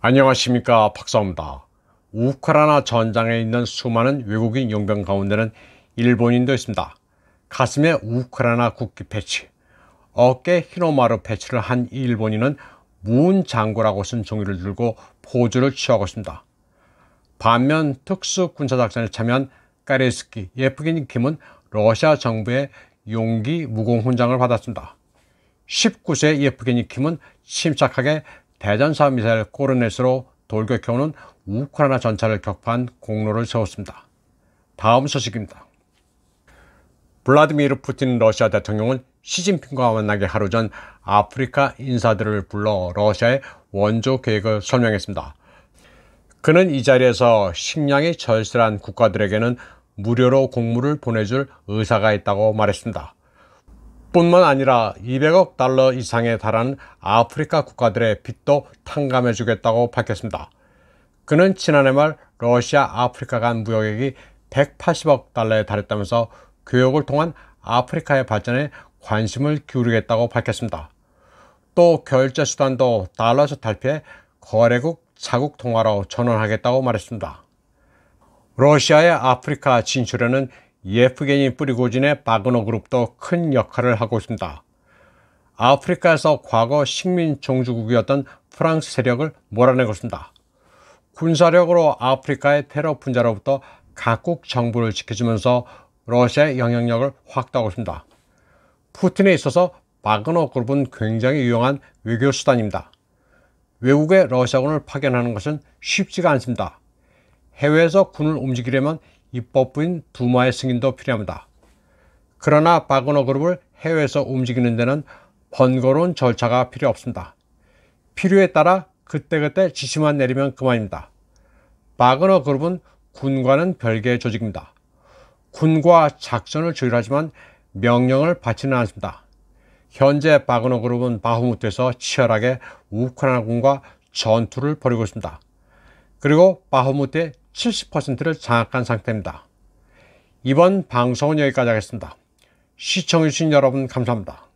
안녕하십니까 박사입니다. 우크라이나 전장에 있는 수많은 외국인 용병 가운데는 일본인도 있습니다. 가슴에 우크라이나 국기 패치, 어깨 히노마루 패치를 한 일본인은 문 장구라고 쓴 종이를 들고 포즈를 취하고 있습니다. 반면 특수군사작전에 참여한 까레스키, 예프긴 김은 러시아 정부의 용기 무공훈장을 받았습니다. 19세 예프게니 킴은 침착하게 대전사 미사일 코르넷으로 돌격해오는 우크라이나 전차를 격파한 공로를 세웠습니다. 다음 소식입니다. 블라디미르 푸틴 러시아 대통령은 시진핑과 만나기 하루 전 아프리카 인사들을 불러 러시아의 원조 계획을 설명했습니다. 그는 이 자리에서 식량이 절실한 국가들에게는 무료로 곡물을 보내줄 의사가 있다고 말했습니다. 뿐만 아니라 200억 달러 이상에 달한 아프리카 국가들의 빚도 탕감해 주겠다고 밝혔습니다. 그는 지난해 말 러시아 아프리카 간 무역액이 180억 달러에 달했다면서 교역을 통한 아프리카의 발전에 관심을 기울이겠다고 밝혔습니다. 또 결제 수단도 달러에서 탈피해 거래국 자국 통화로 전환하겠다고 말했습니다. 러시아의 아프리카 진출에는 예프게니 뿌리고진의 바그너 그룹도 큰 역할을 하고 있습니다. 아프리카에서 과거 식민 종주국이었던 프랑스 세력을 몰아내고 있습니다. 군사력으로 아프리카의 테러 분자로부터 각국 정부를 지켜주면서 러시아의 영향력을 확대하고 있습니다. 푸틴에 있어서 바그너 그룹은 굉장히 유용한 외교 수단입니다. 외국의 러시아군을 파견하는 것은 쉽지가 않습니다. 해외에서 군을 움직이려면 입법부인 두마의 승인도 필요합니다. 그러나 바그너 그룹을 해외에서 움직이는 데는 번거로운 절차가 필요 없습니다. 필요에 따라 그때그때 지시만 내리면 그만입니다. 바그너 그룹은 군과는 별개의 조직입니다. 군과 작전을 조율하지만 명령을 받지는 않습니다. 현재 바그너 그룹은 바흐무트에서 치열하게 우크라이나군과 전투를 벌이고 있습니다. 그리고 바흐무트의 70%를 장악한 상태입니다. 이번 방송은 여기까지 하겠습니다. 시청해주신 여러분 감사합니다.